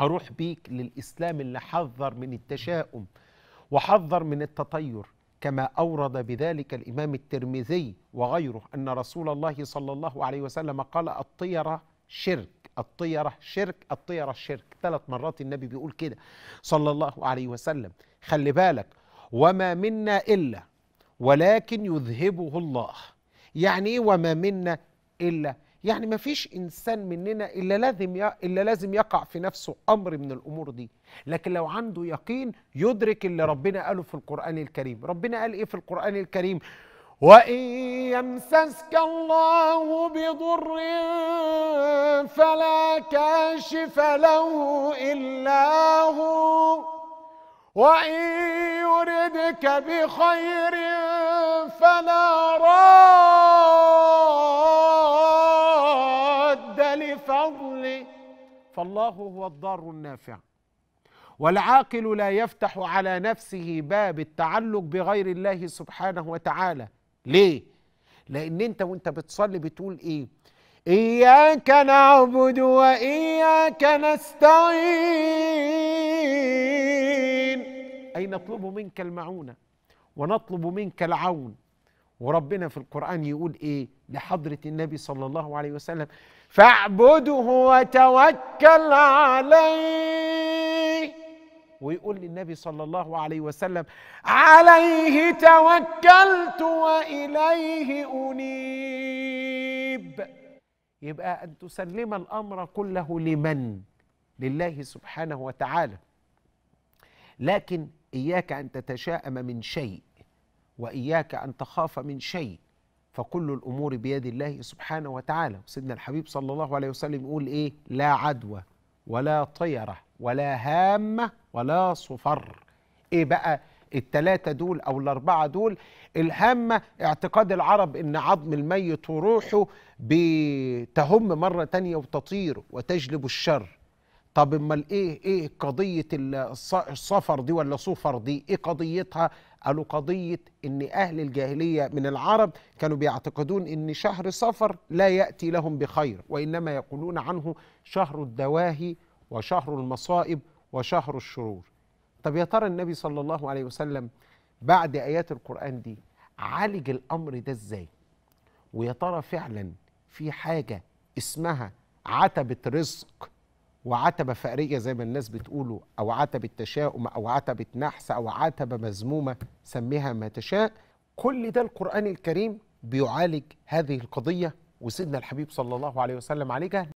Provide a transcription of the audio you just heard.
أروح بيك للإسلام اللي حذر من التشاؤم وحذر من التطير كما أورد بذلك الإمام الترمذي وغيره أن رسول الله صلى الله عليه وسلم قال الطيرة شرك الطيرة شرك الطيرة شرك ثلاث مرات النبي بيقول كده صلى الله عليه وسلم خلي بالك وما منا إلا ولكن يذهبه الله يعني إيه وما منا إلا يعني ما فيش انسان مننا الا لازم الا لازم يقع في نفسه امر من الامور دي لكن لو عنده يقين يدرك اللي ربنا قاله في القران الكريم ربنا قال ايه في القران الكريم وإن يمسسك الله بضر فلا كاشف له إلا هو وإن يردك بخير فلا راد الفضل فالله هو الضار النافع والعاقل لا يفتح على نفسه باب التعلق بغير الله سبحانه وتعالى ليه لان انت وانت بتصلي بتقول ايه اياك نعبد واياك نستعين اي نطلب منك المعونه ونطلب منك العون وربنا في القرآن يقول إيه لحضرة النبي صلى الله عليه وسلم فاعبده وتوكل عليه ويقول للنبي صلى الله عليه وسلم عليه توكلت وإليه أنيب يبقى أن تسلم الأمر كله لمن لله سبحانه وتعالى لكن إياك أن تتشاءم من شيء واياك ان تخاف من شيء فكل الامور بيد الله سبحانه وتعالى سيدنا الحبيب صلى الله عليه وسلم يقول ايه لا عدوى ولا طيره ولا هامه ولا صفر ايه بقى التلاتة دول أو الأربعة دول الهامة اعتقاد العرب إن عظم الميت وروحه بتهم مرة تانية وتطير وتجلب الشر طب امال ايه ايه قضيه السفر دي ولا سفر دي ايه قضيتها قالوا قضيه ان اهل الجاهليه من العرب كانوا بيعتقدون ان شهر صفر لا ياتي لهم بخير وانما يقولون عنه شهر الدواهي وشهر المصائب وشهر الشرور طب يا ترى النبي صلى الله عليه وسلم بعد ايات القران دي عالج الامر ده ازاي ويا ترى فعلا في حاجه اسمها عتبه رزق وعتبة فقرية زي ما الناس بتقوله أو عتبة تشاؤم أو عتبة نحس أو عتبة مذمومة سميها ما تشاء كل ده القرآن الكريم بيعالج هذه القضية وسيدنا الحبيب صلى الله عليه وسلم عالجها